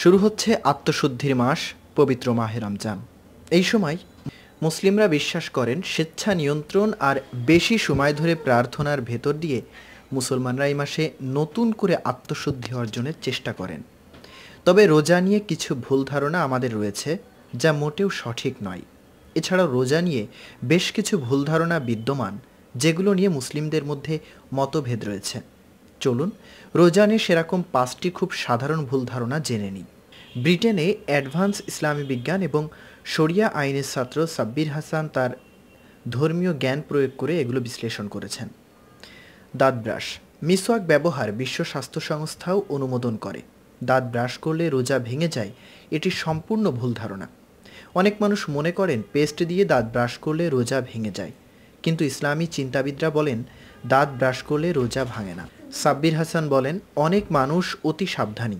শুরু হচ্ছে আত্মশুদ্ধির মাস পবিত্র মাহে রমজান এই সময় মুসলিমরা বিশ্বাস করেন স্বেচ্ছা নিয়ন্ত্রণ আর বেশি সময় ধরে প্রার্থনার ভেতর দিয়ে মুসলমানরা এই মাসে নতুন করে আত্মশুদ্ধি অর্জনের চেষ্টা করেন তবে রোজা নিয়ে কিছু ভুল ধারণা আমাদের রয়েছে যা মোটেও সঠিক নয় এছাড়াও রোজা নিয়ে বেশ কিছু ভুল ধারণা বিদ্যমান যেগুলো নিয়ে মুসলিমদের মধ্যে মতভেদ রয়েছে চলুন রোজানে সেরকম পাঁচটি খুব সাধারণ ভুল ধারণা জেনে নিই ব্রিটেনে অ্যাডভান্স ইসলামী বিজ্ঞান এবং শরিয়া আইনের ছাত্র সাব্বির হাসান তার ধর্মীয় জ্ঞান প্রয়োগ করে এগুলো বিশ্লেষণ করেছেন দাঁত ব্রাশ মিসওয়াক ব্যবহার বিশ্ব স্বাস্থ্য সংস্থাও অনুমোদন করে দাঁত ব্রাশ করলে রোজা ভেঙে যায় এটি সম্পূর্ণ ভুল ধারণা অনেক মানুষ মনে করেন পেস্ট দিয়ে দাঁত ব্রাশ করলে রোজা ভেঙে যায় কিন্তু ইসলামী চিন্তাবিদরা বলেন দাঁত ব্রাশ করলে রোজা ভাঙে না সাব্বির হাসান বলেন অনেক মানুষ অতি সাবধানী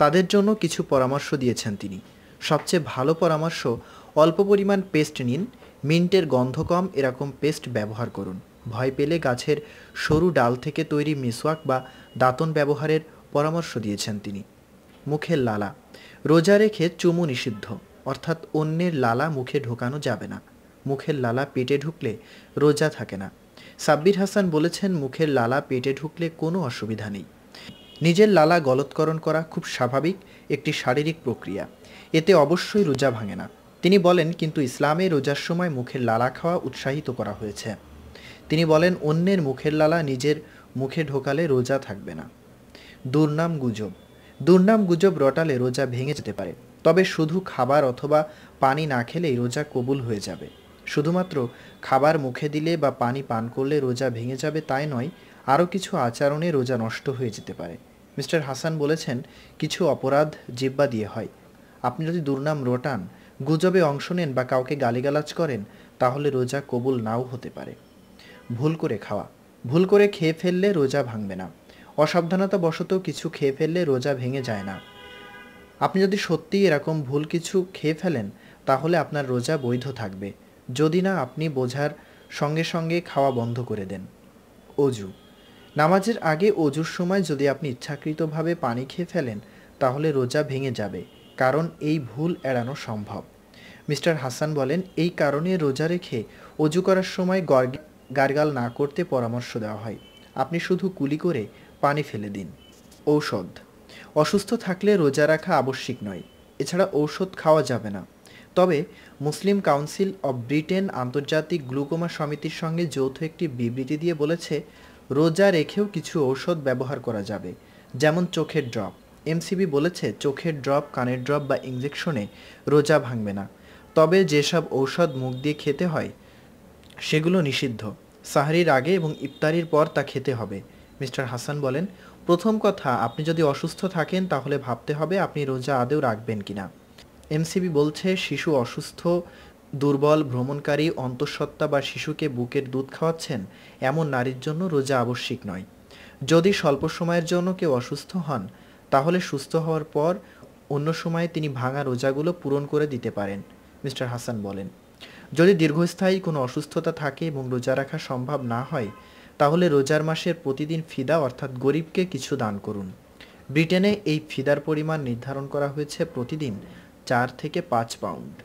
তাদের জন্য কিছু পরামর্শ দিয়েছেন তিনি সবচেয়ে ভালো পরামর্শ অল্প পরিমাণ পেস্ট নিন মিন্টের গন্ধ কম এরকম পেস্ট ব্যবহার করুন ভয় পেলে গাছের সরু ডাল থেকে তৈরি মিসওয়াক বা দাঁতন ব্যবহারের পরামর্শ দিয়েছেন তিনি মুখের লালা রোজা রেখে চুমু নিষিদ্ধ অর্থাৎ অন্যের লালা মুখে ঢোকানো যাবে না মুখের লালা পেটে ঢুকলে রোজা থাকে না সাব্বির হাসান বলেছেন মুখের লালা পেটে ঢুকলে কোনো অসুবিধা নেই নিজের লালা গলৎকরণ করা খুব স্বাভাবিক একটি শারীরিক প্রক্রিয়া এতে অবশ্যই রোজা ভাঙে না তিনি বলেন কিন্তু ইসলামে রোজার সময় মুখের লালা খাওয়া উৎসাহিত করা হয়েছে তিনি বলেন অন্যের মুখের লালা নিজের মুখে ঢোকালে রোজা থাকবে না দুর্নাম গুজব দুর্নাম গুজব রটালে রোজা ভেঙে যেতে পারে তবে শুধু খাবার অথবা পানি না খেলেই রোজা কবুল হয়ে যাবে শুধুমাত্র খাবার মুখে দিলে বা পানি পান করলে রোজা ভেঙে যাবে তাই নয় আরও কিছু আচরণে রোজা নষ্ট হয়ে যেতে পারে মিস্টার হাসান বলেছেন কিছু অপরাধ জিব্বা দিয়ে হয় আপনি যদি দুর্নাম রোটান গুজবে অংশ নেন বা কাউকে গালিগালাজ করেন তাহলে রোজা কবুল নাও হতে পারে ভুল করে খাওয়া ভুল করে খেয়ে ফেললে রোজা ভাঙবে না অসাবধানতা বশত কিছু খেয়ে ফেললে রোজা ভেঙে যায় না আপনি যদি সত্যিই এরকম ভুল কিছু খেয়ে ফেলেন তাহলে আপনার রোজা বৈধ থাকবে যদি না আপনি বোঝার সঙ্গে সঙ্গে খাওয়া বন্ধ করে দেন অজু নামাজের আগে অজুর সময় যদি আপনি ইচ্ছাকৃতভাবে পানি খেয়ে ফেলেন তাহলে রোজা ভেঙে যাবে কারণ এই ভুল এড়ানো সম্ভব মিস্টার হাসান বলেন এই কারণে রোজা রেখে অজু করার সময় গার্গাল না করতে পরামর্শ দেওয়া হয় আপনি শুধু কুলি করে পানি ফেলে দিন ঔষধ অসুস্থ থাকলে রোজা রাখা আবশ্যিক নয় এছাড়া ঔষধ খাওয়া যাবে না তবে মুসলিম কাউন্সিল অব ব্রিটেন আন্তর্জাতিক গ্লুকোমা সমিতির সঙ্গে যৌথ একটি বিবৃতি দিয়ে বলেছে রোজা রেখেও কিছু ঔষধ ব্যবহার করা যাবে যেমন চোখের ড্রপ এমসিবি বলেছে চোখের ড্রপ কানের ড্রপ বা ইঞ্জেকশনে রোজা ভাঙবে না তবে যেসব ঔষধ মুখ দিয়ে খেতে হয় সেগুলো নিষিদ্ধ সাহারির আগে এবং ইফতারির পর তা খেতে হবে মিস্টার হাসান বলেন প্রথম কথা আপনি যদি অসুস্থ থাকেন তাহলে ভাবতে হবে আপনি রোজা আদেও রাখবেন কিনা এমসিবি বলছে শিশু অসুস্থ দুর্বল ভ্রমণকারী অন্তঃসত্ত্বা বা শিশুকে বুকের দুধ খাওয়াচ্ছেন এমন নারীর জন্য রোজা আবশ্যিক নয় যদি স্বল্প সময়ের জন্য কেউ অসুস্থ হন তাহলে সুস্থ হওয়ার পর অন্য সময়ে তিনি ভাঙা রোজাগুলো পূরণ করে দিতে পারেন মিস্টার হাসান বলেন যদি দীর্ঘস্থায়ী কোনো অসুস্থতা থাকে এবং রোজা রাখা সম্ভব না হয় তাহলে রোজার মাসের প্রতিদিন ফিদা অর্থাৎ গরিবকে কিছু দান করুন ব্রিটেনে এই ফিদার পরিমাণ নির্ধারণ করা হয়েছে প্রতিদিন चार पाँच पाउंड